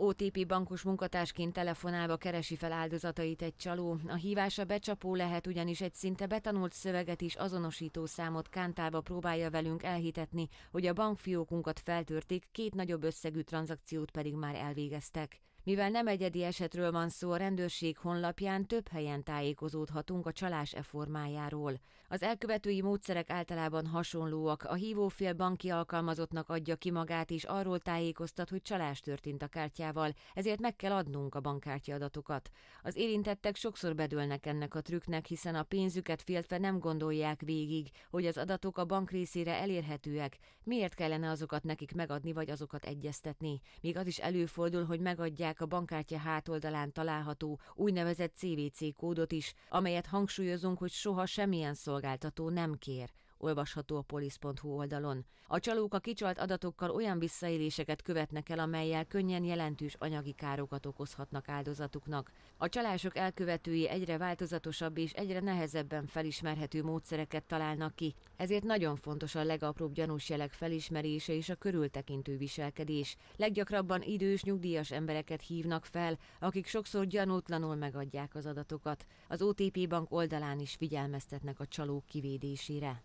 OTP bankos munkatársként telefonálva keresi fel áldozatait egy csaló. A hívása becsapó lehet, ugyanis egy szinte betanult szöveget is azonosító számot kántálva próbálja velünk elhitetni, hogy a bankfiókunkat feltörték, két nagyobb összegű tranzakciót pedig már elvégeztek. Mivel nem egyedi esetről van szó, a rendőrség honlapján több helyen tájékozódhatunk a csalás e formájáról. Az elkövetői módszerek általában hasonlóak, a hívófél banki alkalmazottnak adja ki magát és arról tájékoztat, hogy csalás történt a kártyával, ezért meg kell adnunk a bankkártya adatokat. Az érintettek sokszor bedőlnek ennek a trükknek, hiszen a pénzüket féltve nem gondolják végig, hogy az adatok a bank részére elérhetőek, miért kellene azokat nekik megadni vagy azokat egyeztetni. Még az is előfordul, hogy megadják a bankkártya hátoldalán található úgynevezett CVC kódot is, amelyet hangsúlyozunk, hogy soha semmilyen szolgáltató nem kér – olvasható a polisz.hu oldalon. A csalók a kicsalt adatokkal olyan visszaéléseket követnek el, amelyel könnyen jelentős anyagi károkat okozhatnak áldozatuknak. A csalások elkövetői egyre változatosabb és egyre nehezebben felismerhető módszereket találnak ki, ezért nagyon fontos a legapróbb gyanús jelek felismerése és a körültekintő viselkedés. Leggyakrabban idős, nyugdíjas embereket hívnak fel, akik sokszor gyanútlanul megadják az adatokat. Az OTP bank oldalán is figyelmeztetnek a csalók kivédésére.